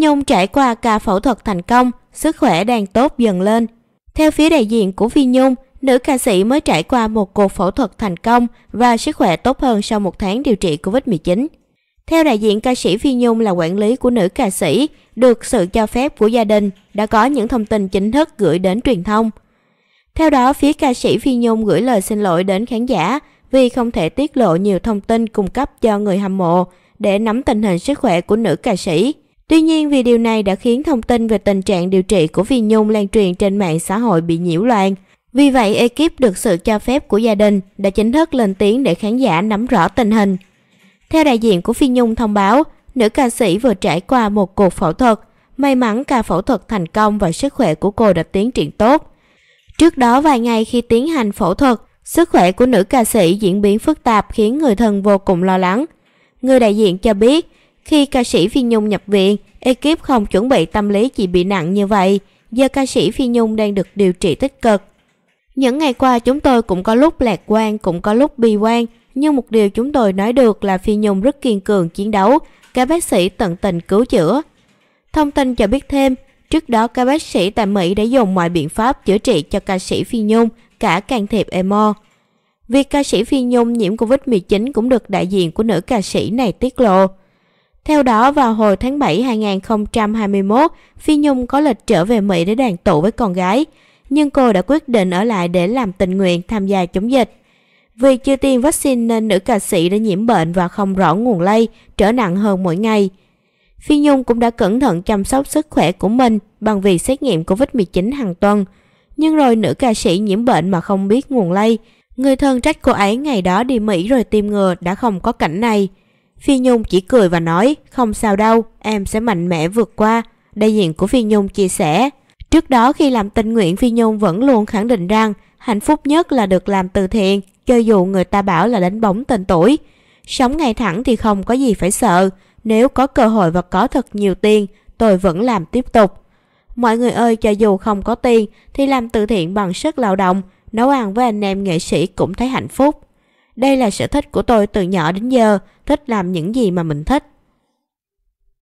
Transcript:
Nhung trải qua ca phẫu thuật thành công, sức khỏe đang tốt dần lên. Theo phía đại diện của Phi Nhung, nữ ca sĩ mới trải qua một cuộc phẫu thuật thành công và sức khỏe tốt hơn sau một tháng điều trị Covid-19. Theo đại diện ca sĩ Phi Nhung là quản lý của nữ ca sĩ, được sự cho phép của gia đình, đã có những thông tin chính thức gửi đến truyền thông. Theo đó, phía ca sĩ Phi Nhung gửi lời xin lỗi đến khán giả vì không thể tiết lộ nhiều thông tin cung cấp cho người hâm mộ để nắm tình hình sức khỏe của nữ ca sĩ. Tuy nhiên vì điều này đã khiến thông tin về tình trạng điều trị của Phi Nhung lan truyền trên mạng xã hội bị nhiễu loạn. Vì vậy, ekip được sự cho phép của gia đình đã chính thức lên tiếng để khán giả nắm rõ tình hình. Theo đại diện của Phi Nhung thông báo, nữ ca sĩ vừa trải qua một cuộc phẫu thuật. May mắn ca phẫu thuật thành công và sức khỏe của cô đã tiến triển tốt. Trước đó vài ngày khi tiến hành phẫu thuật, sức khỏe của nữ ca sĩ diễn biến phức tạp khiến người thân vô cùng lo lắng. Người đại diện cho biết, khi ca sĩ Phi Nhung nhập viện, ekip không chuẩn bị tâm lý chị bị nặng như vậy, Giờ ca sĩ Phi Nhung đang được điều trị tích cực. Những ngày qua chúng tôi cũng có lúc lạc quan, cũng có lúc bi quan, nhưng một điều chúng tôi nói được là Phi Nhung rất kiên cường chiến đấu, các bác sĩ tận tình cứu chữa. Thông tin cho biết thêm, trước đó các bác sĩ tại Mỹ đã dùng mọi biện pháp chữa trị cho ca sĩ Phi Nhung, cả can thiệp emo. Việc ca sĩ Phi Nhung nhiễm Covid-19 cũng được đại diện của nữ ca sĩ này tiết lộ. Theo đó, vào hồi tháng 7 2021, Phi Nhung có lịch trở về Mỹ để đoàn tụ với con gái, nhưng cô đã quyết định ở lại để làm tình nguyện tham gia chống dịch. Vì chưa tiêm vaccine nên nữ ca sĩ đã nhiễm bệnh và không rõ nguồn lây, trở nặng hơn mỗi ngày. Phi Nhung cũng đã cẩn thận chăm sóc sức khỏe của mình bằng việc xét nghiệm Covid-19 hàng tuần. Nhưng rồi nữ ca sĩ nhiễm bệnh mà không biết nguồn lây. Người thân trách cô ấy ngày đó đi Mỹ rồi tiêm ngừa đã không có cảnh này. Phi Nhung chỉ cười và nói, không sao đâu, em sẽ mạnh mẽ vượt qua. Đại diện của Phi Nhung chia sẻ, trước đó khi làm tình nguyện Phi Nhung vẫn luôn khẳng định rằng hạnh phúc nhất là được làm từ thiện, cho dù người ta bảo là đánh bóng tên tuổi. Sống ngay thẳng thì không có gì phải sợ, nếu có cơ hội và có thật nhiều tiền, tôi vẫn làm tiếp tục. Mọi người ơi, cho dù không có tiền thì làm từ thiện bằng sức lao động, nấu ăn với anh em nghệ sĩ cũng thấy hạnh phúc. Đây là sở thích của tôi từ nhỏ đến giờ, thích làm những gì mà mình thích.